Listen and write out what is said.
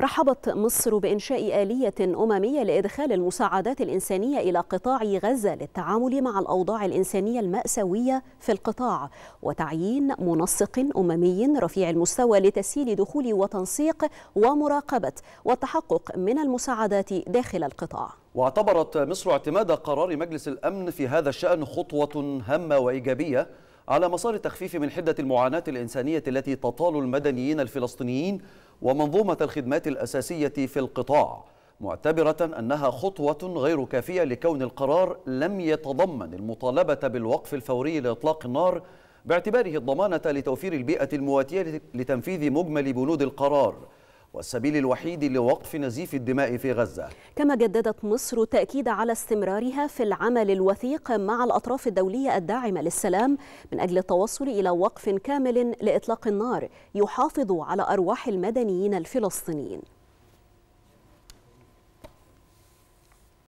رحبت مصر بإنشاء آلية أممية لإدخال المساعدات الإنسانية إلى قطاع غزة للتعامل مع الأوضاع الإنسانية المأساوية في القطاع وتعيين منسق أممي رفيع المستوى لتسهيل دخول وتنسيق ومراقبة والتحقق من المساعدات داخل القطاع واعتبرت مصر اعتماد قرار مجلس الأمن في هذا الشأن خطوة هامة وإيجابية على مسار التخفيف من حدة المعاناة الإنسانية التي تطال المدنيين الفلسطينيين ومنظومة الخدمات الأساسية في القطاع معتبرة أنها خطوة غير كافية لكون القرار لم يتضمن المطالبة بالوقف الفوري لإطلاق النار باعتباره الضمانة لتوفير البيئة المواتية لتنفيذ مجمل بنود القرار والسبيل الوحيد لوقف نزيف الدماء في غزة كما جددت مصر تأكيد على استمرارها في العمل الوثيق مع الأطراف الدولية الداعمة للسلام من أجل التوصل إلى وقف كامل لإطلاق النار يحافظ على أرواح المدنيين الفلسطينيين